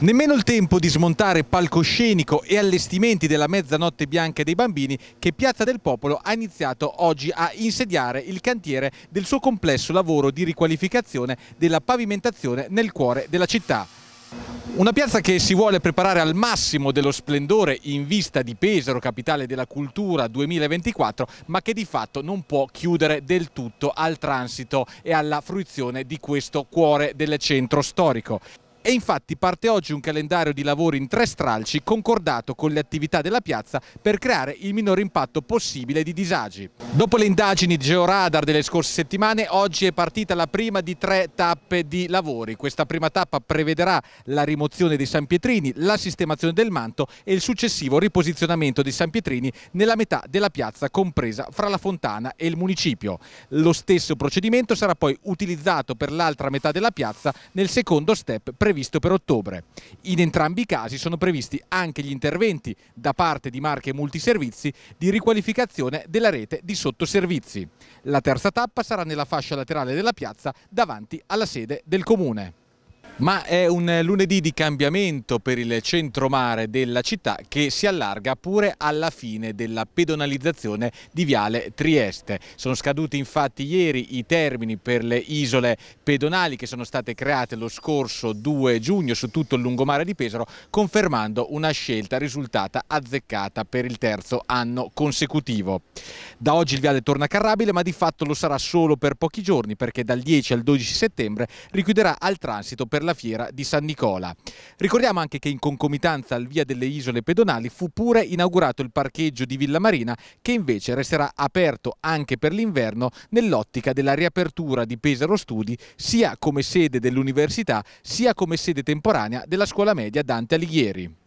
Nemmeno il tempo di smontare palcoscenico e allestimenti della mezzanotte bianca dei bambini che Piazza del Popolo ha iniziato oggi a insediare il cantiere del suo complesso lavoro di riqualificazione della pavimentazione nel cuore della città. Una piazza che si vuole preparare al massimo dello splendore in vista di Pesaro, capitale della cultura 2024, ma che di fatto non può chiudere del tutto al transito e alla fruizione di questo cuore del centro storico e infatti parte oggi un calendario di lavori in tre stralci concordato con le attività della piazza per creare il minor impatto possibile di disagi. Dopo le indagini georadar delle scorse settimane, oggi è partita la prima di tre tappe di lavori. Questa prima tappa prevederà la rimozione dei San Pietrini, la sistemazione del manto e il successivo riposizionamento dei San Pietrini nella metà della piazza compresa fra la fontana e il municipio. Lo stesso procedimento sarà poi utilizzato per l'altra metà della piazza nel secondo step previsto previsto per ottobre. In entrambi i casi sono previsti anche gli interventi da parte di marche multiservizi di riqualificazione della rete di sottoservizi. La terza tappa sarà nella fascia laterale della piazza davanti alla sede del comune. Ma è un lunedì di cambiamento per il centro mare della città che si allarga pure alla fine della pedonalizzazione di Viale Trieste. Sono scaduti infatti ieri i termini per le isole pedonali che sono state create lo scorso 2 giugno su tutto il lungomare di Pesaro, confermando una scelta risultata azzeccata per il terzo anno consecutivo. Da oggi il viale torna carrabile, ma di fatto lo sarà solo per pochi giorni perché dal 10 al 12 settembre richiuderà al transito per la alla fiera di San Nicola. Ricordiamo anche che in concomitanza al via delle isole pedonali fu pure inaugurato il parcheggio di Villa Marina che invece resterà aperto anche per l'inverno nell'ottica della riapertura di Pesaro Studi sia come sede dell'università sia come sede temporanea della scuola media Dante Alighieri.